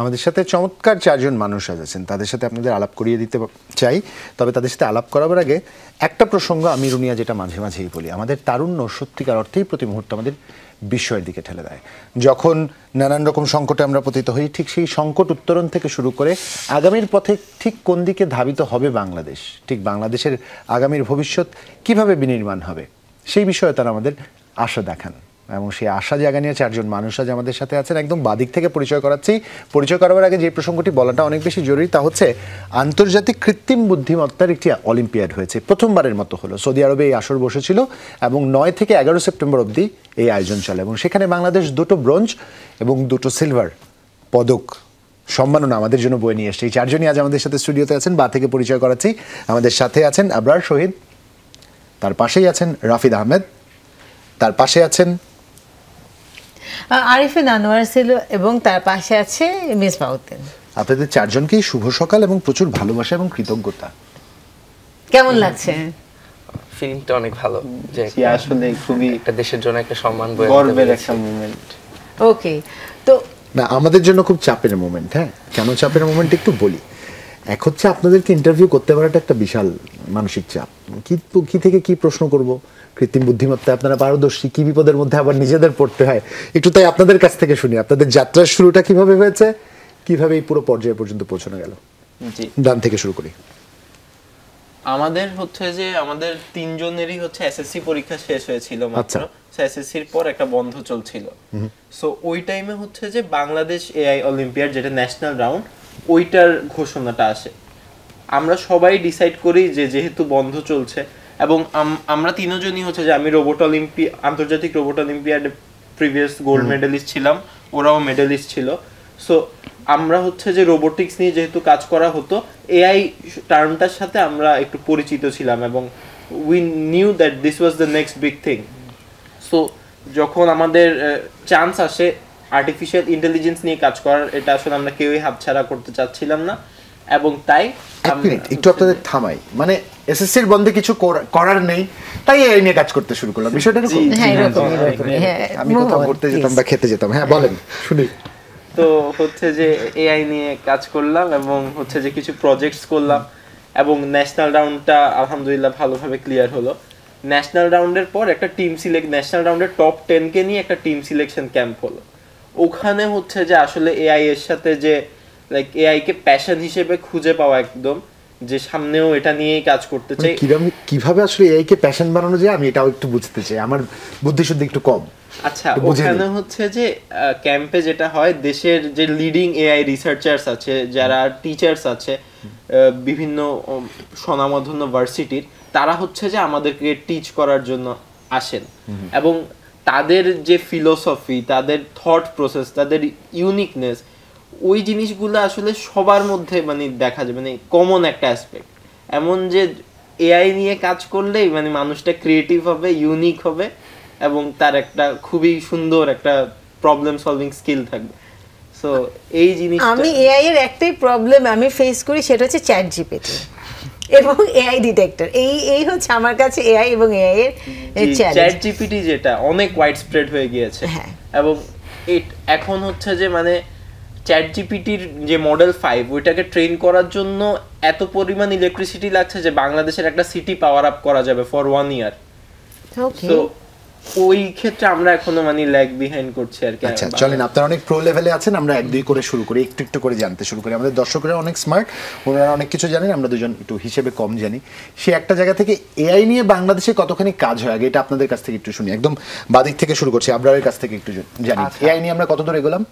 আমাদের সাথে চমৎকার চারজন মানুষ আছেন তাদের সাথে আপনাদের আলাপ করিয়ে দিতে চাই তবে তাদের সাথে আলাপ করাবার আগে একটা প্রসঙ্গ আমি রুনিয়া যেটা মাঝে মাঝেই বলি আমাদের তারুণ্য সত্যিকার অর্থেই প্রতি মুহূর্তে আমাদের বিস্ময়ের দিকে ঠেলে দেয় যখন নানান রকম সংকটে আমরা পতিত হই ঠিক সেই সংকট উত্তরণ থেকে শুরু করে আগামীর পথে ঠিক কোন দিকে ধাবিত হবে বাংলাদেশ ঠিক বাংলাদেশের আগামীর ভবিষ্যৎ কিভাবে বিনির্মাণ হবে সেই বিষয়ে তারা আমাদের আশা দেখান এবং সেই আশা জায়গা নিয়ে চারজন মানুষ আজ আমাদের সাথে আছেন একদম বাদিক থেকে পরিচয় করাচ্ছি পরিচয় করাবার আগে যে প্রসঙ্গটি বলাটা অনেক বেশি জরুরি তা হচ্ছে আন্তর্জাতিক কৃত্রিম বুদ্ধিমত্তার একটি অলিম্পিয়াড হয়েছে প্রথমবারের মতো হলো সৌদি আরবে এই আসর বসেছিল এবং নয় থেকে এগারো সেপ্টেম্বর অবধি এই আয়োজন চলে এবং সেখানে বাংলাদেশ দুটো ব্রোঞ্জ এবং দুটো সিলভার পদক সম্মাননা আমাদের জন্য বয়ে নিয়ে এসছে এই চারজনই আজ আমাদের সাথে স্টুডিওতে আছেন বা থেকে পরিচয় করাচ্ছি আমাদের সাথে আছেন আবরার শহীদ তার পাশেই আছেন রাফিদ আহমেদ তার পাশে আছেন আরিফিন আনোয়ার ছিল এবং তার পাশে আছে মিসবা উদ্দিন আপনাদের চারজনকেই শুভ সকাল এবং প্রচুর ভালোবাসা এবং কৃতজ্ঞতা কেমন লাগছে ফিল্মটা অনেক ভালো যে আসলে খুবই একটা দেশের জন্য একটা সম্মান বয়ে গর্বের একটা মোমেন্ট ওকে তো না আমাদের জন্য খুব চাপের মোমেন্ট হ্যাঁ কেন চাপের মোমেন্ট একটু বলি এক হচ্ছে আপনাদেরকে ইন্টারভিউ করতে পারাটা একটা বিশাল মানসিক চাপ কি কি থেকে কি প্রশ্ন করব কৃত্রিম বুদ্ধিমত্তা আপনারা পারদর্শী কি বিপদের মধ্যে আবার নিজেদের পড়তে হয় একটু তাই আপনাদের কাছ থেকে শুনি আপনাদের যাত্রার শুরুটা কিভাবে হয়েছে কিভাবে এই পুরো পর্যায়ে পর্যন্ত পৌঁছানো গেল ডান থেকে শুরু করি আমাদের হচ্ছে যে আমাদের তিনজনেরই হচ্ছে এসএসসি পরীক্ষা শেষ হয়েছিল মাত্র এসএসসি আচ্ছা। এর পর একটা বন্ধ চলছিল সো ওই টাইমে হচ্ছে যে বাংলাদেশ এআই অলিম্পিয়াড যেটা ন্যাশনাল রাউন্ড ওইটার ঘোষণাটা আসে আমরা সবাই ডিসাইড করি যে যেহেতু বন্ধ চলছে এবং আমরা তিনজনই হচ্ছে যে আমি রোবট অলিম্পি আন্তর্জাতিক রোবট অলিম্পিয়াডে প্রিভিয়াস গোল্ড মেডেলিস্ট ছিলাম ওরাও মেডেলিস্ট ছিল সো আমরা হচ্ছে যে রোবোটিক্স নিয়ে যেহেতু কাজ করা হতো এআই টার্মটার সাথে আমরা একটু পরিচিত ছিলাম এবং we knew that this was the next big thing so যখন আমাদের চান্স আসে আর্টিফিশিয়াল ইন্টেলিজেন্স নিয়ে কাজ করার এটা আসলে আমরা কেউই হাতছাড়া করতে চাচ্ছিলাম না এবং তাই একটু আপনাদের থামাই মানে বন্ধে কিছু করার নেই তাই নিয়ে কাজ করতে শুরু করলাম বিষয়টা আমি কোথাও যেতাম বা খেতে যেতাম হ্যাঁ বলেন শুনি তো হচ্ছে যে এআই নিয়ে কাজ করলাম এবং হচ্ছে যে কিছু প্রজেক্টস করলাম এবং ন্যাশনাল রাউন্ডটা আলহামদুলিল্লাহ ভালোভাবে ক্লিয়ার হলো ন্যাশনাল রাউন্ডের পর একটা টিম সিলেক্ট ন্যাশনাল রাউন্ডের টপ কে নিয়ে একটা টিম সিলেকশন ক্যাম্প হলো ওখানে হচ্ছে যে আসলে এআই এর সাথে যে লাইক এআই কে প্যাশন হিসেবে খুঁজে পাওয়া একদম যে সামনেও এটা নিয়েই কাজ করতে মানে চাই কিরকম কিভাবে আসলে এআই কে প্যাশন বানানো যায় আমি এটাও একটু বুঝতে চাই আমার শুদ্ধি একটু কম আচ্ছা ওখানে হচ্ছে যে ক্যাম্পে যেটা হয় দেশের যে লিডিং এআই রিসার্চার্স আছে যারা টিচার্স আছে বিভিন্ন সনামধন্য ভার্সিটির তারা হচ্ছে যে আমাদেরকে টিচ করার জন্য আসেন এবং তাদের যে ফিলোসফি তাদের থট প্রসেস তাদের ইউনিকনেস ওই জিনিসগুলো আসলে সবার মধ্যে মানে দেখা যায় মানে কমন একটা অ্যাসপেক্ট এমন যে এআই নিয়ে কাজ করলেই মানে মানুষটা ক্রিয়েটিভ হবে ইউনিক হবে এবং তার একটা খুবই সুন্দর একটা প্রবলেম সলভিং স্কিল থাকবে সো এই জিনিস আমি এআই এর একটাই প্রবলেম আমি ফেস করি সেটা হচ্ছে চ্যাট জিপিটি এবং এআই ডিটেক্টর এই এই হচ্ছে আমার কাছে এআই এবং এআই এর চ্যাট জিপিটি যেটা অনেক ওয়াইড স্প্রেড হয়ে গিয়েছে হ্যাঁ। এবং এখন হচ্ছে যে মানে চ্যাট জিপিটির যে মডেল ফাইভ ওইটাকে ট্রেন করার জন্য এত পরিমাণ ইলেকট্রিসিটি লাগছে যে বাংলাদেশের একটা সিটি পাওয়ার আপ করা যাবে ফর ওয়ান ইয়ার তো ওই ক্ষেত্রে আমরা এখনো মানে ল্যাগ বিহাইন্ড করছি আর কি আচ্ছা চলেন আপনারা অনেক প্রো লেভেলে আছেন আমরা এক দুই করে শুরু করি একটু একটু করে জানতে শুরু করি আমাদের দর্শকরা অনেক স্মার্ট ওনারা অনেক কিছু জানেন আমরা দুজন একটু হিসেবে কম জানি সে একটা জায়গা থেকে এআই নিয়ে বাংলাদেশে কতখানি কাজ হয় আগে এটা আপনাদের কাছ থেকে একটু শুনি একদম বাদিক থেকে শুরু করছি আবরারের কাছ থেকে একটু জানি এআই আচ্ছা। নিয়ে আমরা কতদূর এগোলাম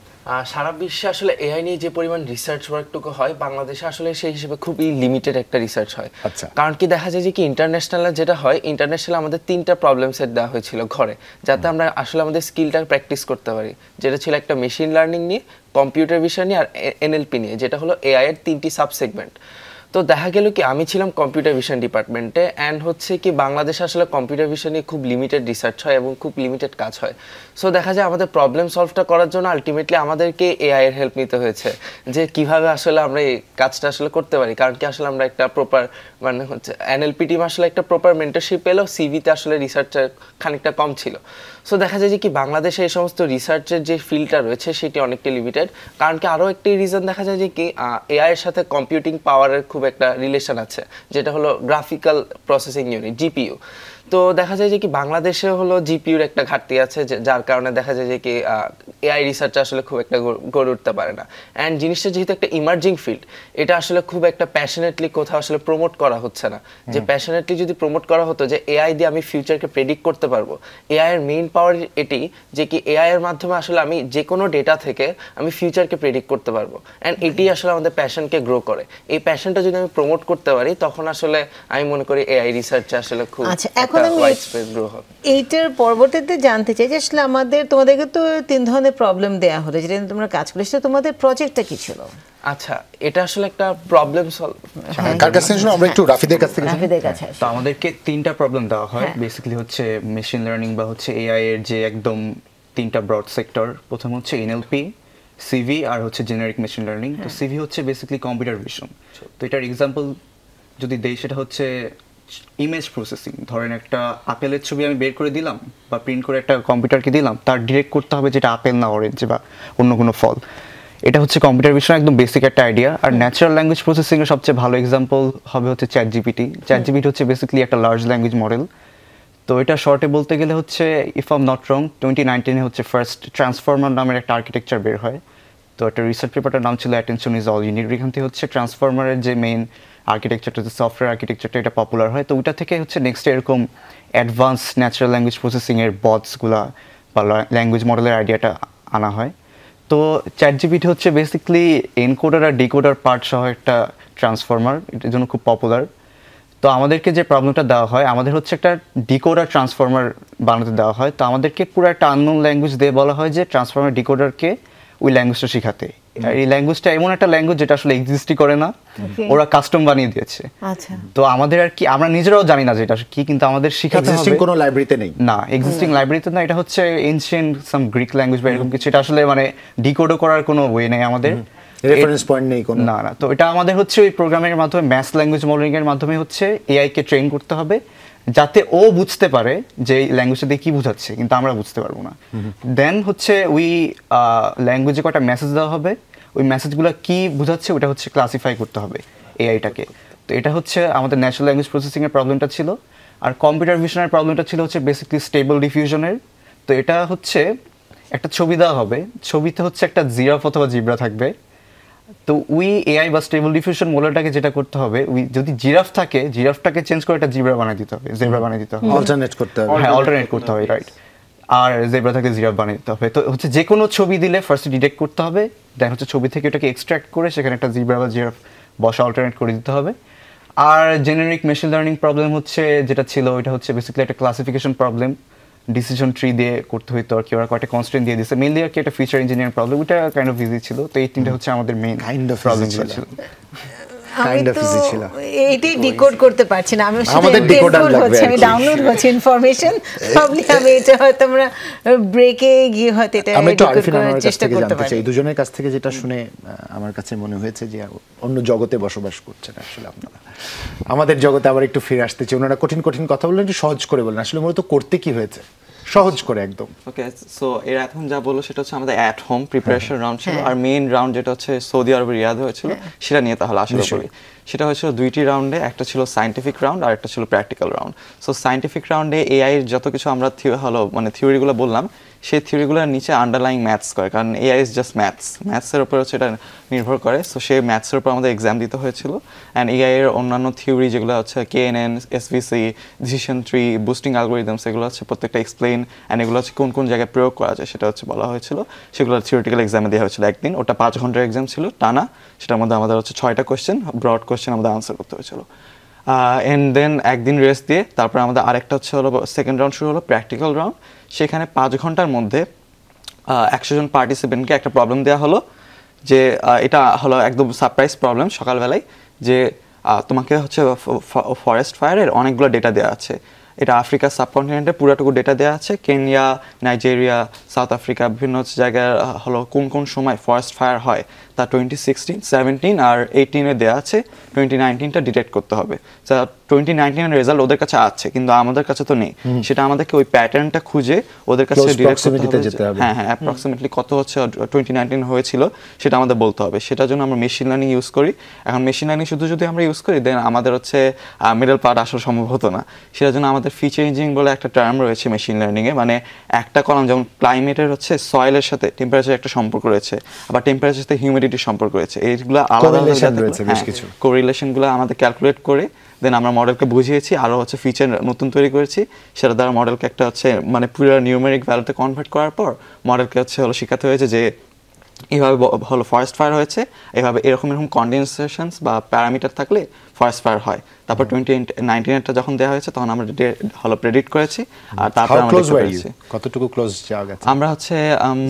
সারা বিশ্বে আসলে এআই নিয়ে যে পরিমাণ রিসার্চ ওয়ার্কটুকু হয় বাংলাদেশে আসলে সেই হিসেবে খুবই লিমিটেড একটা রিসার্চ হয় আচ্ছা। কারণ কি দেখা যায় যে কি ইন্টারন্যাশনাল যেটা হয় ইন্টারন্যাশনাল আমাদের তিনটা প্রবলেম সেট দেওয়া হয়েছিল ঘরে যাতে আমরা আসলে আমাদের স্কিলটা প্র্যাকটিস করতে পারি যেটা ছিল একটা মেশিন লার্নিং নিয়ে কম্পিউটার বিষয় নিয়ে আর এনএলপি নিয়ে যেটা হলো এআই এর তিনটি সাবসেগমেন্ট তো দেখা গেল কি আমি ছিলাম কম্পিউটার ভিশন ডিপার্টমেন্টে অ্যান্ড হচ্ছে কি বাংলাদেশে আসলে কম্পিউটার ভিশন নিয়ে খুব লিমিটেড রিসার্চ হয় এবং খুব লিমিটেড কাজ হয় সো দেখা যায় আমাদের প্রবলেম সলভটা করার জন্য আলটিমেটলি আমাদেরকে এআই এর হেল্প নিতে হয়েছে যে কিভাবে আসলে আমরা এই কাজটা আসলে করতে পারি কারণ কি আসলে আমরা একটা প্রপার মানে হচ্ছে এনএলপি টিম আসলে একটা প্রপার মেন্টারশিপ পেলেও সিভিতে আসলে রিসার্চটা খানিকটা কম ছিল সো দেখা যায় যে কি বাংলাদেশে এই সমস্ত রিসার্চের যে ফিল্ডটা রয়েছে সেটি অনেকটা লিমিটেড কারণ কি আরও একটি রিজন দেখা যায় যে কি এআই এর সাথে কম্পিউটিং পাওয়ারের খুব খুব একটা রিলেশন আছে যেটা হলো গ্রাফিক্যাল প্রসেসিং ইউনিট জিপিইউ তো দেখা যায় যে কি বাংলাদেশে হলো জিপিউর একটা ঘাটতি আছে যার কারণে দেখা যায় যে কি এআই রিসার্চ আসলে খুব একটা গড়ে উঠতে পারে না অ্যান্ড জিনিসটা যেহেতু একটা ইমার্জিং ফিল্ড এটা আসলে খুব একটা প্যাশনেটলি কোথাও আসলে প্রমোট করা হচ্ছে না যে প্যাশনেটলি যদি প্রমোট করা হতো যে এআই দিয়ে আমি ফিউচারকে প্রেডিক্ট করতে পারবো এআই এর মেইন পাওয়ার এটি যে কি এআই এর মাধ্যমে আসলে আমি যে কোনো ডেটা থেকে আমি ফিউচারকে প্রেডিক্ট করতে পারবো অ্যান্ড এটি আসলে আমাদের প্যাশনকে গ্রো করে এই প্যাশনটা যদি আমি প্রমোট করতে পারি তখন আসলে আমি মনে করি এআই রিসার্চে আসলে খুব আচ্ছা এখন মানে এইটার পরবর্তীতে জানতে চাই যে আসলে আমাদের তোমাদেরকে তো তিন ধরনের প্রবলেম দেয়া হলো যেটা তোমরা কাজ তোমাদের প্রজেক্টটা কি ছিল আচ্ছা এটা আসলে একটা প্রবলেম হ্যাঁ, সলভ হ্যাঁ। কার আমরা একটু রাফিদের কাছ থেকে রাফিদের কাছে হ্যাঁ। তো আমাদেরকে তিনটা প্রবলেম দেওয়া হয় বেসিক্যালি হচ্ছে মেশিন লার্নিং বা হচ্ছে এআই এর যে একদম তিনটা ব্রড সেক্টর প্রথম হচ্ছে এনএলপি সিভি আর হচ্ছে জেনারিক মেশিন লার্নিং তো সিভি হচ্ছে বেসিক্যালি কম্পিউটার ভিশন তো এটার এক্সাম্পল যদি দেই সেটা হচ্ছে ইমেজ প্রসেসিং ধরেন একটা আপেলের ছবি আমি বের করে দিলাম বা প্রিন্ট করে একটা কম্পিউটারকে দিলাম তার ডিরেক্ট করতে হবে যেটা আপেল না অরেঞ্জ বা অন্য কোনো ফল এটা হচ্ছে কম্পিউটার বিষয়ে একদম বেসিক একটা আইডিয়া আর ন্যাচারাল ল্যাঙ্গুয়েজ প্রসেসিংয়ের সবচেয়ে ভালো এক্সাম্পল হবে হচ্ছে চ্যাট জিপিটি চ্যাট জিপিটি হচ্ছে বেসিক্যালি একটা লার্জ ল্যাঙ্গুয়েজ মডেল তো এটা শর্টে বলতে গেলে হচ্ছে if I'm not wrong twenty নাইনটিনে হচ্ছে ফার্স্ট ট্রান্সফর্মার নামের একটা আর্কিটেকচার বের হয় তো একটা রিসার্চ পেপারটার নাম ছিল অ্যাটেনশন ইজ অল ইউনিট এখান থেকে হচ্ছে ট্রান্সফর্মারের যে মেইন আর্কিটেকচারটা যে সফটওয়্যার আর্কিটেকচারটা এটা পপুলার হয় তো ওটা থেকে হচ্ছে নেক্সট এরকম অ্যাডভান্স ন্যাচারাল ল্যাঙ্গুয়েজ প্রসেসিংয়ের বডসগুলো বা ল্যাঙ্গুয়েজ মডেলের আইডিয়াটা আনা হয় তো চ্যাট জিপিটি হচ্ছে বেসিকলি এনকোডার আর ডিকোডার পার্ট সহ একটা ট্রান্সফর্মার এটার জন্য খুব পপুলার তো আমাদেরকে যে প্রবলেমটা দেওয়া হয় আমাদের হচ্ছে একটা ডিকোডার ট্রান্সফর্মার বানাতে দেওয়া হয় তো আমাদেরকে পুরো একটা আননোন ল্যাঙ্গুয়েজ দিয়ে বলা হয় যে ট্রান্সফর্মার ডিকোডারকে ওই ল্যাঙ্গুয়েজটা শেখাতে এই ল্যাঙ্গুয়েজটা এমন একটা ল্যাঙ্গুয়েজ যেটা আসলে এক্সিস্টই করে না ওরা কাস্টম বানিয়ে দিয়েছে আচ্ছা। তো আমাদের আর কি আমরা নিজেরাও জানি না কি কিন্তু আমাদের শিখাতে এক্সিস্টিং কোনো লাইব্রেরিতে নেই না এক্সিস্টিং লাইব্রেরিতে না এটা হচ্ছে এনশিয়েন্ট সাম গ্রিক ল্যাঙ্গুয়েজ বা এরকম কিছু এটা আসলে মানে ডিকোডও করার কোনো ওয়ে নেই আমাদের রেফারেন্স পয়েন্ট নেই কোনো না না তো এটা আমাদের হচ্ছে ওই প্রোগ্রামের মাধ্যমে ম্যাথ ল্যাঙ্গুয়েজ মডেলিং এর মাধ্যমে হচ্ছে এআই কে ট্রেন করতে হবে যাতে ও বুঝতে পারে যে এই ল্যাঙ্গুয়েজটা দিয়ে কী বুঝাচ্ছে কিন্তু আমরা বুঝতে পারবো না দেন হচ্ছে ওই ল্যাঙ্গুয়েজে কটা মেসেজ দেওয়া হবে ওই মেসেজগুলো কি বুঝাচ্ছে ওটা হচ্ছে ক্লাসিফাই করতে হবে এআইটাকে তো এটা হচ্ছে আমাদের ন্যাশনাল ল্যাঙ্গুয়েজ প্রসেসিংয়ের প্রবলেমটা ছিল আর কম্পিউটার ভিশনের প্রবলেমটা ছিল হচ্ছে বেসিকলি স্টেবল ডিফিউশনের তো এটা হচ্ছে একটা ছবি দেওয়া হবে ছবিতে হচ্ছে একটা জিরাফ অথবা জিব্রা থাকবে তো উই এআই বা স্টেবল ডিফিউশন মোলারটাকে যেটা করতে হবে উই যদি জিরাফ থাকে জিরাফটাকে চেঞ্জ করে একটা জিব্রা বানিয়ে দিতে হবে জেব্রা বানিয়ে দিতে হবে অল্টারনেট করতে হবে হ্যাঁ অল্টারনেট করতে হবে রাইট আর জেব্রা থাকে জিরাফ বানিয়ে দিতে হবে তো হচ্ছে যে কোনো ছবি দিলে ফার্স্ট ডিটেক্ট করতে হবে দেন হচ্ছে ছবি থেকে ওটাকে এক্সট্র্যাক্ট করে সেখানে একটা জিব্রা বা জিরাফ বসা অল্টারনেট করে দিতে হবে আর জেনারিক মেশিন লার্নিং প্রবলেম হচ্ছে যেটা ছিল ওইটা হচ্ছে বেসিক্যালি একটা ক্লাসিফিকেশন প্রবলেম ডিসিশন ট্রি দিয়ে করতে হইতো আর কি ওরা কয়েকটা কনস্ট্রেন্ট দিয়ে দিছে মেইনলি আর কি একটা ফিচার ইঞ্জিনিয়ারিং প্রবলেম ওইটা কাইন্ড অফ ইজি ছিল তো এই তিনটা হচ্ছে আমাদের মেইন কাইন্ড অফ প্রবলেম ছিল ছিল ডিকোড করতে পারছি না আমি আমাদের ডিকোডার লাগবে আমি ডাউনলোড হচ্ছে ইনফরমেশন আমি এটা হয়তো আমরা ব্রেকে গিয়ে এটা আমি তো কাছ থেকে জানতে দুজনের কাছ থেকে যেটা শুনে আমার কাছে মনে হয়েছে যে অন্য জগতে বসবাস করছেন আসলে আপনারা আমাদের জগতে আবার একটু ফিরে আসতে চাই ওনারা কঠিন কঠিন কথা বললেন একটু সহজ করে বলেন আসলে মূলত করতে কি হয়েছে সহজ করে একদম ওকে সো এর এখন যা বলো সেটা হচ্ছে আমাদের অ্যাট হোম প্রিপারেশন রাউন্ড ছিল হ্যাঁ। আর মেইন রাউন্ড যেটা হচ্ছে সৌদি আরব রিয়াদ হয়েছিল হ্যাঁ। সেটা নিয়ে তাহলে আসলে বলি সেটা হয়েছিল দুইটি রাউন্ডে একটা ছিল সায়েন্টিফিক রাউন্ড আর একটা ছিল প্র্যাকটিক্যাল রাউন্ড সো সায়েন্টিফিক রাউন্ডে এআই যত কিছু আমরা হলো মানে থিওরিগুলো বললাম সেই থিওরিগুলোর নিচে আন্ডারলাইং ম্যাথস করে কারণ এআই ইজ জাস্ট ম্যাথস ম্যাথসের উপর হচ্ছে এটা নির্ভর করে সো সেই ম্যাথসের উপর আমাদের এক্সাম দিতে হয়েছিল অ্যান্ড এআই এর অন্যান্য থিওরি যেগুলো হচ্ছে K N N SVC decision tree boosting algorithms এগুলো হচ্ছে প্রত্যেকটা এক্সপ্লেন অ্যান্ড এগুলো হচ্ছে কোন কোন জায়গায় প্রয়োগ করা যায় সেটা হচ্ছে বলা হয়েছিল সেগুলো থিওরিটিক্যাল এক্সামে দেওয়া হয়েছিল একদিন ওটা পাঁচ ঘন্টার এক্সাম ছিল টানা সেটার মধ্যে আমাদের হচ্ছে ছয়টা কোয়েশ্চেন ব্রড কোয়েশ্চেন আমাদের আনসার করতে হয়েছিল অ্যান্ড দেন একদিন রেস্ট দিয়ে তারপর আমাদের আরেকটা হচ্ছে হলো সেকেন্ড রাউন্ড শুরু হলো প্র্যাকটিক্যাল রাউন্ড সেখানে পাঁচ ঘন্টার মধ্যে একশো জন পার্টিসিপেন্টকে একটা প্রবলেম দেওয়া হলো যে এটা হলো একদম সারপ্রাইজ প্রবলেম সকালবেলায় যে তোমাকে হচ্ছে ফরেস্ট ফায়ারের অনেকগুলো ডেটা দেওয়া আছে এটা আফ্রিকা সাবকন্টিনেন্টের পুরাটুকু ডেটা দেওয়া আছে কেনিয়া নাইজেরিয়া সাউথ আফ্রিকা বিভিন্ন জায়গায় হলো কোন কোন সময় ফরেস্ট ফায়ার হয় তা টোয়েন্টি সিক্সটিন সেভেন্টিন আর এইটিনে দেওয়া আছে টোয়েন্টি নাইনটিনটা ডিটেক্ট করতে হবে তা টোয়েন্টি নাইনটিনের রেজাল্ট ওদের কাছে আছে কিন্তু আমাদের কাছে তো নেই সেটা আমাদেরকে ওই প্যাটার্নটা খুঁজে ওদের কাছে হ্যাঁ হ্যাঁ অ্যাপ্রক্সিমেটলি কত হচ্ছে টোয়েন্টি নাইনটিন হয়েছিল সেটা আমাদের বলতে হবে সেটার জন্য আমরা মেশিন লার্নিং ইউজ করি এখন মেশিন লার্নিং শুধু যদি আমরা ইউজ করি দেন আমাদের হচ্ছে মিডল পার্ট আসা সম্ভব হতো না সেটার জন্য আমাদের ফিচার ইঞ্জিনিয়ারিং বলে একটা টার্ম রয়েছে মেশিন লার্নিংয়ে মানে একটা কলম যেমন ক্লাইমেটের হচ্ছে সয়েলের সাথে টেম্পারেচার একটা সম্পর্ক রয়েছে আবার টেম্পারেচার সাথে হিউমিডিটি কমিউনিটির সম্পর্ক রয়েছে এইগুলো আলাদা বেশ হ্যাঁ, কিছু কোরিলেশনগুলো আমাদের ক্যালকুলেট করে দেন আমরা মডেলকে বুঝিয়েছি আরও হচ্ছে ফিচার নতুন তৈরি করেছি সেটা দ্বারা মডেলকে একটা হচ্ছে মানে পুরো নিউমেরিক ভ্যালুতে কনভার্ট করার পর মডেলকে হচ্ছে হলো শেখাতে হয়েছে যে এভাবে হলো ফরেস্ট ফায়ার হয়েছে এভাবে এরকম এরকম কন্ডেনসেশনস বা প্যারামিটার থাকলে ফরেস্ট ফায়ার হয় তারপর টোয়েন্টি নাইনটিন এটা যখন দেওয়া হয়েছে তখন আমরা হলো প্রেডিক্ট করেছি আর তারপর আমরা দেখতে পেরেছি কতটুকু ক্লোজ যাওয়া গেছে আমরা হচ্ছে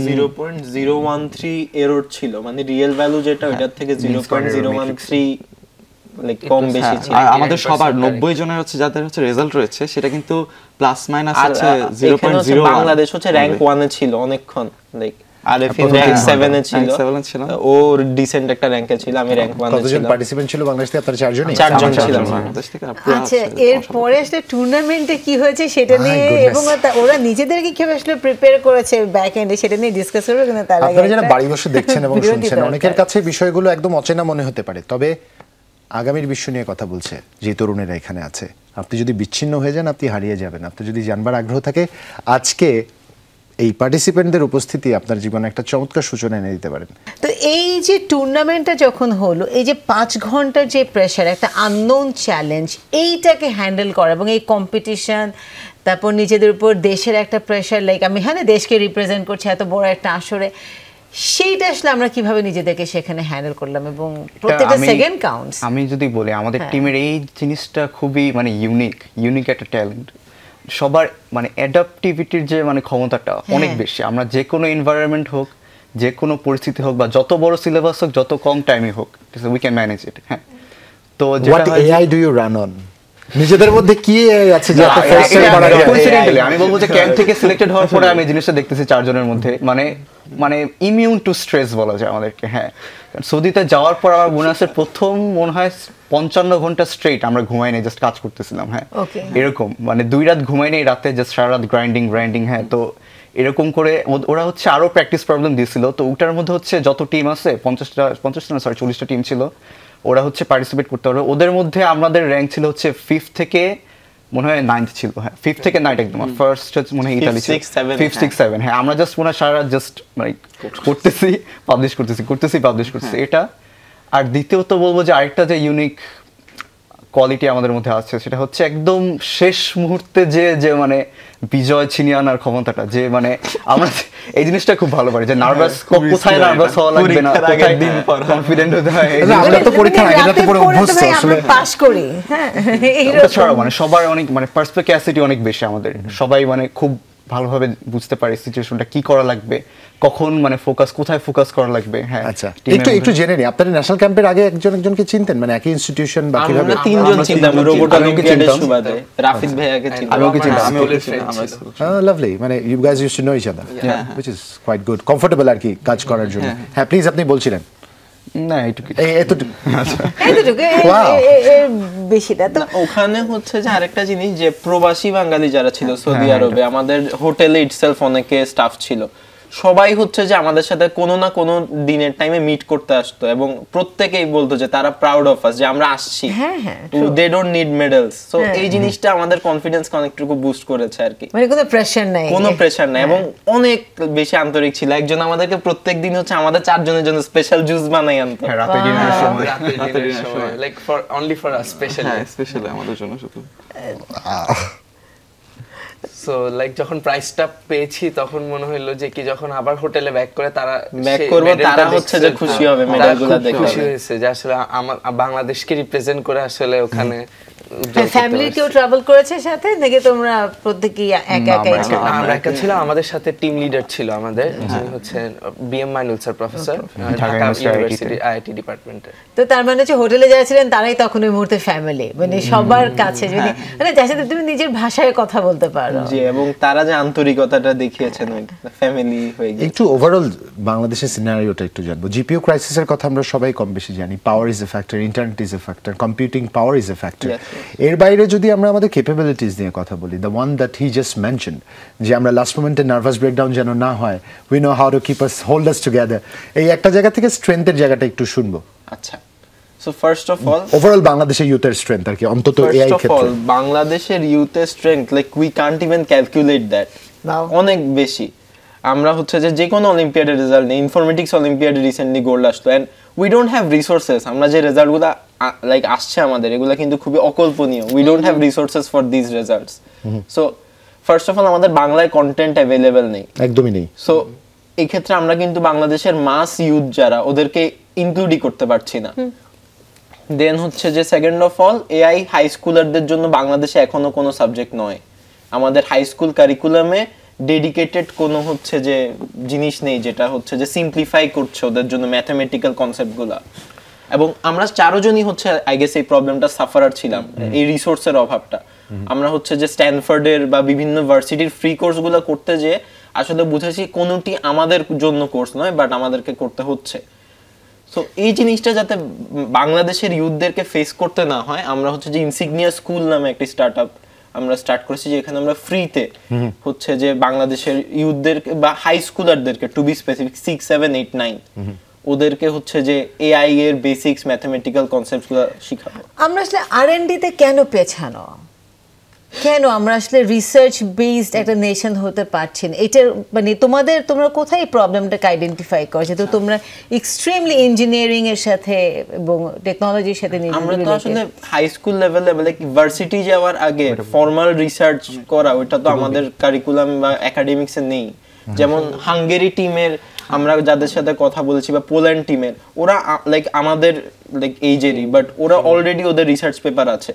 0.013 এরর ছিল মানে রিয়েল ভ্যালু যেটা হ্যাঁ। ওটার থেকে 0.013 কম হ্যাঁ, বেশি ছিল আমাদের সবার নব্বই জনের হচ্ছে যাদের হচ্ছে রেজাল্ট রয়েছে সেটা কিন্তু প্লাস মাইনাস হচ্ছে 0.01 বাংলাদেশ হচ্ছে র‍্যাঙ্ক ওয়ানে ছিল অনেকক্ষণ লাইক আচ্ছা, সেটা নিয়ে বাড়ি বসে দেখছেন এবং অনেকের কাছে বিষয়গুলো একদম অচেনা মনে হতে পারে তবে আগামীর বিশ্ব নিয়ে কথা বলছে যে তরুণেরা এখানে আছে আপনি যদি বিচ্ছিন্ন হয়ে যান আপনি হারিয়ে যাবেন আপনি যদি জানবার আগ্রহ থাকে আজকে এই পার্টিসিপেন্টদের উপস্থিতি আপনার জীবনে একটা চমৎকার সূচনা এনে দিতে পারেন তো এই যে টুর্নামেন্টটা যখন হলো এই যে পাঁচ ঘন্টার যে প্রেশার একটা আননোন চ্যালেঞ্জ এইটাকে হ্যান্ডেল করা এবং এই কম্পিটিশান তারপর নিজেদের উপর দেশের একটা প্রেশার লাইক আমি হ্যাঁ দেশকে রিপ্রেজেন্ট করছি এত বড় একটা আসরে সেইটা আসলে আমরা কিভাবে নিজেদেরকে সেখানে হ্যান্ডেল করলাম এবং প্রত্যেকটা সেকেন্ড কাউন্টস আমি যদি বলি আমাদের টিমের হ্যাঁ। এই জিনিসটা খুবই মানে ইউনিক ইউনিক একটা ট্যালেন্ট সবার মানে অ্যাডাপটিভিটির যে মানে ক্ষমতাটা হ্যাঁ। অনেক বেশি আমরা যে কোনো এনভায়রনমেন্ট হোক যে কোনো পরিস্থিতি হোক বা যত বড় সিলেবাস হোক যত কম টাইমই হোক উই ক্যান ম্যানেজ ইট হ্যাঁ তো what AI do you run on নিজেদের মধ্যে কি আছে যে কোইন্সিডেন্টালি আমি বলবো যে ক্যাম্প থেকে সিলেক্টেড হওয়ার পরে আমি জিনিসটা দেখতেছি চারজনের মধ্যে মানে মানে ইমিউন টু স্ট্রেস বলা যায় আমাদেরকে হ্যাঁ সৌদিতে যাওয়ার পর আমার মনে আছে প্রথম মনে হয় পঞ্চান্ন ঘন্টা স্ট্রেট আমরা ঘুমাই নেই জাস্ট কাজ করতেছিলাম হ্যাঁ।, হ্যাঁ এরকম মানে দুই রাত ঘুমাই নেই রাতে জাস্ট সারা রাত গ্রাইন্ডিং গ্রাইন্ডিং হ্যাঁ তো এরকম করে ওরা হচ্ছে আরও প্র্যাকটিস প্রবলেম দিয়েছিল তো ওটার মধ্যে হচ্ছে যত টিম আছে পঞ্চাশটা পঞ্চাশটা না সরি চল্লিশটা টিম ছিল ওরা হচ্ছে পার্টিসিপেট করতে পারবে ওদের মধ্যে আমাদের র্যাঙ্ক ছিল হচ্ছে ফিফথ থেকে মনে হয় নাইন্থ ছিল হ্যাঁ ফিফথ থেকে নাইট একদম ফার্স্ট হচ্ছে মনে হয় ইতালি ছিল ফিফ সিক্স সেভেন হ্যাঁ আমরা জাস্ট মনে হয় সারা জাস্ট মানে করতেছি পাবলিশ করতেছি করতেছি পাবলিশ করতেছি হ্যাঁ। এটা আর দ্বিতীয়ত বলবো যে আরেকটা যে ইউনিক কোয়ালিটি আমাদের মধ্যে আছে সেটা হচ্ছে একদম শেষ মুহূর্তে যে যে মানে বিজয় ছিনিয়ে আনার ক্ষমতাটা যে মানে আমরা এই জিনিসটা খুব ভালো পারি যে নার্ভাস হ্যাঁ, কোথায় নার্ভাস হওয়া লাগবে না কোথায় দিন পর কনফিডেন্ট হতে হয় আচ্ছা, আমরা তো পরীক্ষার আগে রাতে পড়ে অভ্যস্ত আসলে পাস করি হ্যাঁ এই মানে সবার অনেক মানে পার্সপেক্যাসিটি অনেক বেশি আমাদের সবাই মানে খুব ভালোভাবে বুঝতে পারি সিচুয়েশনটা কি করা লাগবে কখন মানে ফোকাস কোথায় ফোকাস করা লাগবে হ্যাঁ আচ্ছা একটু একটু জেনে নিই আপনারা ন্যাশনাল ক্যাম্পের আগে একজন একজনকে চিনতেন মানে একই ইনস্টিটিউশন বা কিভাবে আমরা তিনজন চিনতাম রোবট আলোকে চিনতাম রাফিদ ভাই আগে চিনতাম আমি আচ্ছা। ওকে চিনতাম আমি ওকে হ্যাঁ লাভলি মানে you guys use to know each other which is quite good comfortable আর কি কাজ করার জন্য হ্যাঁ প্লিজ আপনি বলছিলেন না এটুকু এতটুকু এতটুকু এর বেশি তো ওখানে হচ্ছে যে আরেকটা জিনিস যে প্রবাসী বাঙালি যারা ছিল হ্যাঁ, সৌদি হ্যাঁ, আরবে হ্যাঁ। আমাদের হোটেলে ইটসেলফ অনেকে স্টাফ ছিল সবাই হচ্ছে যে আমাদের সাথে কোনো না কোনো দিনের টাইমে মিট করতে আসতো এবং প্রত্যেকেই বলতো যে তারা প্রাউড অফ আস যে আমরা আসছি they don't need medals so এই জিনিসটা আমাদের কনফিডেন্স অনেকটুকু বুস্ট করেছে আর কি মানে কোনো প্রেসার নাই কোনো প্রেসার নাই হ্যাঁ। এবং অনেক বেশি আন্তরিক ছিল একজন আমাদেরকে প্রত্যেক দিন হচ্ছে আমাদের চারজনের জন্য স্পেশাল জুস বানাই আনতো হ্যাঁ, রাতে ডিনারের হ্যাঁ। সময় রাতে ডিনারের সময় like for only for us আমাদের জন্য শুধু সো লাইক যখন প্রাইসটা পেয়েছি তখন মনে হলো যে কি যখন আবার হোটেলে ব্যাক করে তারা ব্যাক করব তারা হচ্ছে যে খুশি হ্যাঁ, হবে মেডেলগুলো দেখে খুশি হয়েছে যে আসলে আমার বাংলাদেশকে রিপ্রেজেন্ট করে আসলে ওখানে ফ্যামিলি কেউ ট্রাভেল করেছে সাথে নাকি তোমরা প্রত্যেকই একা একাই ছিল আমরা একা ছিল আমাদের সাথে টিম লিডার ছিল আমাদের যিনি হচ্ছেন BM Mainul sir professor Dhaka university IIT ডিপার্টমেন্টে তো তার মানে হচ্ছে হোটেলে যারা ছিলেন তারাই তখন ওই মুহূর্তে ফ্যামিলি মানে সবার কাছে যদি হ্যাঁ। মানে যার সাথে তুমি নিজের ভাষায় কথা বলতে পারো জি এবং তারা যে আন্তরিকতাটা দেখিয়েছেন ফ্যামিলি হয়ে গিয়ে একটু ওভারঅল বাংলাদেশের সিনারিওটা একটু জানবো জিপিও ক্রাইসিসের কথা আমরা সবাই কম বেশি জানি power is a factor internet is a factor computing power is a factor এর বাইরে যদি আমরা আমাদের ক্যাপাবিলিটিস নিয়ে কথা বলি the one that he just mention যে আমরা লাস্ট মোমেন্টে নার্ভাস ব্রেকডাউন যেন না হয় we know how to keep us hold us together এই একটা জায়গা থেকে স্ট্রেংথের জায়গাটা একটু শুনবো আচ্ছা so first of all overall বাংলাদেশের ইউথের স্ট্রেংথ আর কি অন্তত এআই ক্ষেত্রে ফার্স্ট অফ অল বাংলাদেশের ইউথের strength like we can't even calculate that অনেক বেশি আমরা হচ্ছে যে যে কোনো অলিম্পিয়াডের রেজাল্ট নেই ইনফরমেটিক্স অলিম্পিয়াডে রিসেন্টলি গোল্ড আসতো and we don't have resources আমরা যে রেজাল্টগুলো লাইক আসছে আমাদের এগুলো কিন্তু খুবই অকল্পনীয় we don't have resources for this result so first of all আমাদের বাংলায় কন্টেন্ট অ্যাভেলেবেল নেই একদমই নেই সো এক্ষেত্রে আমরা কিন্তু বাংলাদেশের মাস ইউথ যারা ওদেরকে ইনক্লুডই করতে পারছি না দেন হচ্ছে যে second of all AI high স্কুলারদের জন্য বাংলাদেশে এখনও কোনো সাবজেক্ট নয় আমাদের হাই স্কুল কারিকুলামে ডেডিকেটেড কোনো হচ্ছে যে জিনিস নেই যেটা হচ্ছে যে সিম্পলিফাই করছে ওদের জন্য ম্যাথামেটিক্যাল কনসেপ্টগুলো এবং আমরা চারোজনই হচ্ছে আই গেস এই প্রবলেমটা সাফারার ছিলাম এই রিসোর্সের অভাবটা আমরা হচ্ছে যে স্ট্যানফোর্ডের বা বিভিন্ন ভার্সিটির ফ্রি কোর্সগুলো করতে যে আসলে বুঝেছি কোনোটি আমাদের জন্য কোর্স নয় বাট আমাদেরকে করতে হচ্ছে সো এই জিনিসটা যাতে বাংলাদেশের ইউথদেরকে ফেস করতে না হয় আমরা হচ্ছে যে ইনসিগনিয়া স্কুল নামে একটি স্টার্ট আমরা স্টার্ট করেছি এখানে আমরা ফ্রিতে হচ্ছে যে বাংলাদেশের ইউথদের বা হাই স্কুলারদেরকে to be specific six seven eight nine ওদেরকে হচ্ছে যে এআই এর বেসিক্স ম্যাথমেটিক্যাল গুলো শিখাবো আমরা আসলে আর তে কেন পেছানো কেন আমরা আসলে রিসার্চ বেসড একটা নেশন হতে পারছি না এটার মানে তোমাদের তোমরা কোথায় প্রবলেমটাকে আইডেন্টিফাই করছো তো আচ্ছা। তোমরা এক্সট্রিমলি ইঞ্জিনিয়ারিং এর সাথে এবং টেকনোলজির সাথে আমরা তো আসলে হাই স্কুল লেভেলে মানে ইউনিভার্সিটি যাওয়ার আগে ফর্মাল রিসার্চ করা ওটা তো আমাদের কারিকুলাম বা একাডেমিক্সে নেই যেমন হাঙ্গেরি টিমের আমরা যাদের সাথে কথা বলেছি বা পোল্যান্ড টিমের ওরা লাইক আমাদের লাইক এইজেরই বাট ওরা অলরেডি ওদের রিসার্চ পেপার আছে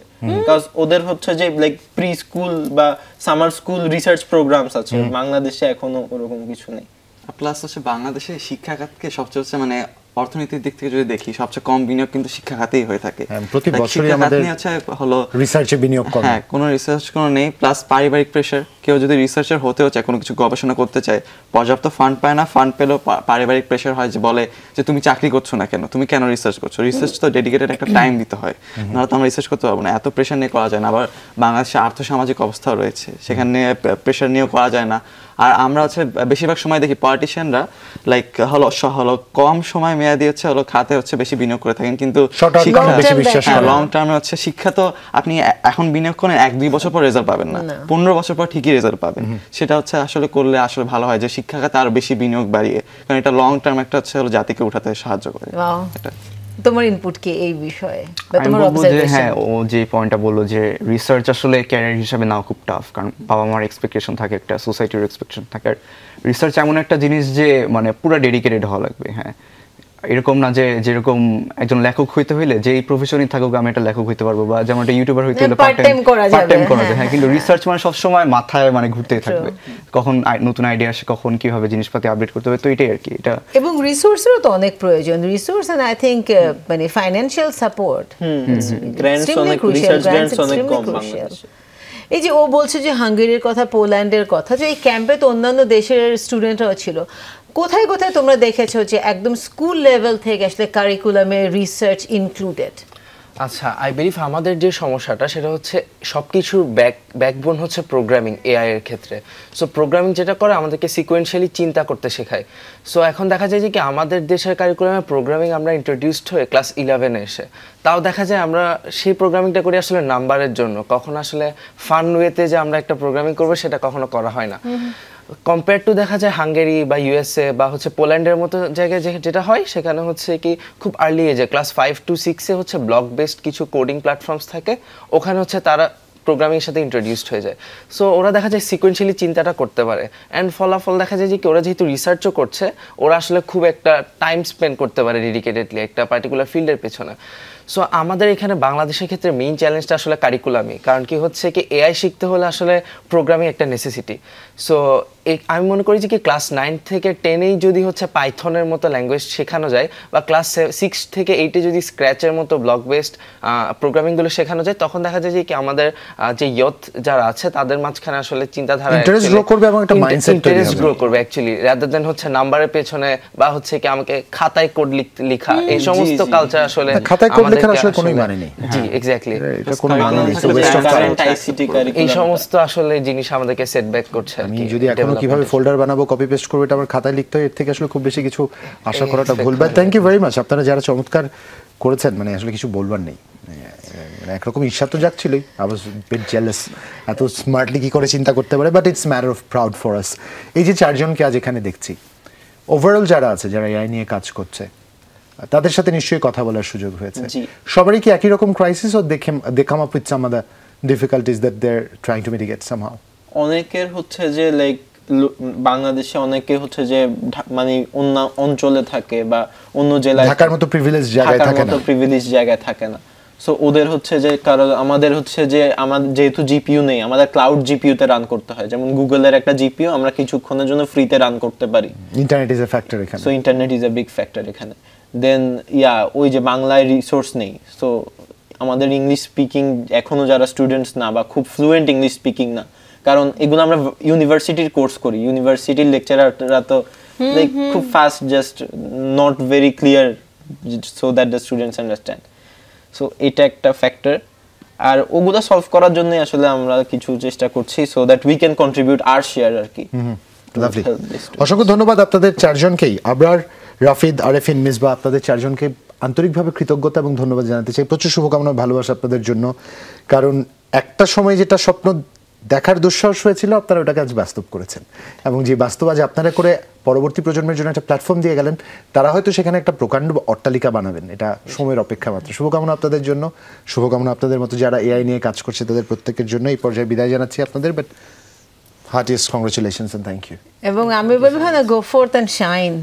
কাজ ওদের হচ্ছে যে লাইক প্রি স্কুল বা সামার স্কুল রিসার্চ প্রোগ্রামস আছে বাংলাদেশে এখনো ওরকম কিছু নেই প্লাস হচ্ছে বাংলাদেশে শিক্ষাখাতকে সবচেয়ে হচ্ছে মানে অর্থনীতির দিক থেকে যদি দেখি সবচেয়ে কম বিনিয়োগ কিন্তু শিক্ষা খাতেই হয়ে থাকে হ্যাঁ, প্রতি বছরই আমাদের হচ্ছে হলো রিসার্চে বিনিয়োগ কম হ্যাঁ কোনো রিসার্চ কোনো নেই প্লাস পারিবারিক প্রেসার কেউ যদি রিসার্চার হতেও চায় কোনো কিছু গবেষণা করতে চায় পর্যাপ্ত ফান্ড পায় না ফান্ড পেলেও পারিবারিক প্রেশার হয় যে বলে যে তুমি চাকরি করছো না কেন তুমি কেন রিসার্চ করছো রিসার্চ তো ডেডিকেটেড একটা টাইম দিতে হয় নাহলে তো আমরা রিসার্চ করতে পারবো না এত প্রেশার নিয়ে করা যায় না আবার বাংলাদেশের আর্থসামাজিক অবস্থা রয়েছে সেখানে প্রেশার নিয়েও করা যায় না আর আমরা হচ্ছে বেশিরভাগ সময় দেখি পলিটিশিয়ানরা লাইক হলো হলো কম সময় মেয়াদি হচ্ছে হলো খাতে হচ্ছে বেশি বিনিয়োগ করে থাকেন কিন্তু লং টার্মে হ্যাঁ, হচ্ছে শিক্ষা তো আপনি এখন বিনিয়োগ করেন এক দুই বছর পর রেজাল্ট পাবেন না পনেরো বছর পর ঠিকই রেজাল্ট পাবেন সেটা হচ্ছে আসলে করলে আসলে ভালো হয় যে শিক্ষা খাতে আরো বেশি বিনিয়োগ বাড়িয়ে কারণ এটা লং টার্ম একটা হচ্ছে হলো জাতিকে উঠাতে সাহায্য করে তোমার ইনপুট কি এই বিষয়ে বা তোমার অবজারভেশন হ্যাঁ ও যে পয়েন্টটা বললো যে রিসার্চ আসলে ক্যারিয়ার হিসাবে নাও খুব টাফ কারণ বাবা মার এক্সপেকটেশন থাকে একটা সোসাইটির এক্সপেকটেশন থাকে আর রিসার্চ এমন একটা জিনিস যে মানে পুরো ডেডিকেটেড হওয়া লাগবে হ্যাঁ এরকম না যে যেরকম একজন লেখক হইতে হইলে যে প্রফেশনই থাকুক আমি একটা লেখক হইতে পারবো বা যেমন একটা ইউটিউবার হইতে হলে পার্ট টাইম করা যাবে হ্যাঁ, হ্যাঁ, হ্যাঁ কিন্তু রিসার্চ হ্যাঁ। মানে সবসময় মাথায় মানে ঘুরতেই থাকবে কখন নতুন আইডিয়া আসে কখন কিভাবে জিনিসপাতি আপডেট করতে হবে তো এটাই আর কি এটা এবং রিসোর্সেরও তো অনেক প্রয়োজন রিসোর্স এন্ড আই থিংক মানে ফাইনান্সিয়াল সাপোর্ট গ্র্যান্টস অনেক রিসার্চ গ্র্যান্টস অনেক কম বাংলাদেশে এই যে ও বলছে যে হাঙ্গেরির কথা পোল্যান্ডের কথা যে এই ক্যাম্পে তো অন্যান্য দেশের স্টুডেন্টরাও ছিল কোথায় কোথায় তোমরা দেখেছো যে একদম স্কুল লেভেল থেকে আসলে কারিকুলামে রিসার্চ ইনক্লুডেড আচ্ছা আই বিলিভ আমাদের যে সমস্যাটা সেটা হচ্ছে সব কিছুর ব্যাক ব্যাকবোন হচ্ছে প্রোগ্রামিং এআই এর ক্ষেত্রে সো প্রোগ্রামিং যেটা করে আমাদেরকে সিকোয়েন্সিয়ালি চিন্তা করতে শেখায় সো এখন দেখা যায় যে কি আমাদের দেশের কারিকুলামে প্রোগ্রামিং আমরা ইন্ট্রোডিউসড হয়ে ক্লাস ইলেভেনে এসে তাও দেখা যায় আমরা সেই প্রোগ্রামিংটা করি আসলে নাম্বারের জন্য কখনো আসলে ফান ওয়েতে যে আমরা একটা প্রোগ্রামিং করবো সেটা কখনো করা হয় না কম্পেয়ার টু দেখা যায় হাঙ্গেরি বা ইউএসএ বা হচ্ছে পোল্যান্ডের মতো জায়গায় যেটা হয় সেখানে হচ্ছে কি খুব আর্লি এজে ক্লাস ফাইভ টু সিক্সে হচ্ছে ব্লক বেসড কিছু কোডিং প্ল্যাটফর্মস থাকে ওখানে হচ্ছে তারা প্রোগ্রামিংয়ের সাথে ইন্ট্রোডিউসড হয়ে যায় সো ওরা দেখা যায় সিকোয়েন্সিয়ালি চিন্তাটা করতে পারে অ্যান্ড ফলাফল দেখা যায় যে কি ওরা যেহেতু রিসার্চও করছে ওরা আসলে খুব একটা টাইম স্পেন্ড করতে পারে ডেডিকেটেডলি একটা পার্টিকুলার ফিল্ডের পেছনে সো আমাদের এখানে বাংলাদেশের ক্ষেত্রে মেইন চ্যালেঞ্জটা আসলে কারিকুলামই কারণ কি হচ্ছে কি এআই শিখতে হলে আসলে প্রোগ্রামিং একটা নেসেসিটি সো আমি মনে করি যে কি ক্লাস নাইন থেকে টেনেই যদি হচ্ছে পাইথনের মতো ল্যাঙ্গুয়েজ শেখানো যায় বা ক্লাস সিক্স থেকে এইটে যদি স্ক্র্যাচের মতো ব্লক বেসড প্রোগ্রামিংগুলো শেখানো যায় তখন দেখা যায় যে কি আমাদের যে ইয়থ যারা আছে তাদের মাঝখানে আসলে চিন্তাধারা ইন্টারেস্ট গ্রো করবে এবং একটা মাইন্ডসেট ইন্টারেস্ট গ্রো করবে অ্যাকচুয়ালি রাদার দেন হচ্ছে নাম্বারের পেছনে বা হচ্ছে কি আমাকে খাতায় কোড লিখা এই সমস্ত কালচার আসলে খাতায় কোড মানে হ্যাঁ। মানে খাতায় লিখতে এর থেকে আসলে খুব বেশি কিছু আশা করাটা ভুল থ্যাংক ইউ ভেরি মাচ আপনারা যারা চমৎকার করেছেন মানে আসলে কিছু বলবার নেই মানে একরকম ঈর্ষা তো যাচ্ছিলই আই এত স্মার্টলি কি করে চিন্তা করতে পারে but it's matter of proud for us এই যে চারজনকে আজ এখানে দেখছি ওভারঅল যারা আছে যারা এআই নিয়ে কাজ করছে তাদের সাথে নিশ্চয়ই কথা বলার সুযোগ হয়েছে সবারই কি একই রকম ক্রাইসিস ও দেখে they come up with some other difficulties that they are trying to mitigate somehow অনেকের হচ্ছে যে লাইক বাংলাদেশে অনেকে হচ্ছে যে মানে অন্য অঞ্চলে থাকে বা অন্য জেলায় ঢাকার মতো প্রিভিলেজ জায়গায় থাকে না প্রিভিলেজ জায়গায় থাকে না সো ওদের হচ্ছে যে কারণ আমাদের হচ্ছে যে আমাদের যেহেতু জিপিউ নেই আমাদের ক্লাউড জিপিইউতে রান করতে হয় যেমন গুগলের একটা জিপিউ আমরা কিছুক্ষণের জন্য ফ্রিতে রান করতে পারি ইন্টারনেট ইজ এ ফ্যাক্টর এখানে so internet is a big factor এখানে দেন ইয়া ওই যে বাংলায় রিসোর্স নেই সো আমাদের ইংলিশ স্পিকিং এখনও যারা স্টুডেন্টস না বা খুব ফ্লুয়েন্ট ইংলিশ স্পিকিং না কারণ এগুলো আমরা ইউনিভার্সিটির কোর্স করি ইউনিভার্সিটির লেকচারাররা তো লাইক খুব fast just not very clear so that the students understand so এটা একটা ফ্যাক্টর আর ওগুলো সলভ করার জন্য আসলে আমরা কিছু চেষ্টা করছি so that we can contribute আর শেয়ার আর কি অসংখ্য ধন্যবাদ আপনাদের চারজনকেই আবার রাফিদ আরেফিন মিসবা আপনাদের চারজনকে আন্তরিকভাবে কৃতজ্ঞতা এবং ধন্যবাদ জানাতে চাই প্রচুর শুভকামনা ভালোবাসা আপনাদের জন্য কারণ একটা সময় যেটা স্বপ্ন দেখার দুঃসাহস হয়েছিল আপনারা ওটাকে আজ বাস্তব করেছেন এবং যে বাস্তব আজ আপনারা করে পরবর্তী প্রজন্মের জন্য একটা প্ল্যাটফর্ম দিয়ে গেলেন তারা হয়তো সেখানে একটা প্রকাণ্ড অট্টালিকা বানাবেন এটা সময়ের অপেক্ষা মাত্র শুভকামনা আপনাদের জন্য শুভকামনা আপনাদের মতো যারা এআই নিয়ে কাজ করছে তাদের প্রত্যেকের জন্য এই পর্যায়ে বিদায় জানাচ্ছি আপনাদের but heartiest congratulations and thank you এবং আমি বলবো গো ফোর্থ অ্যান্ড শাইন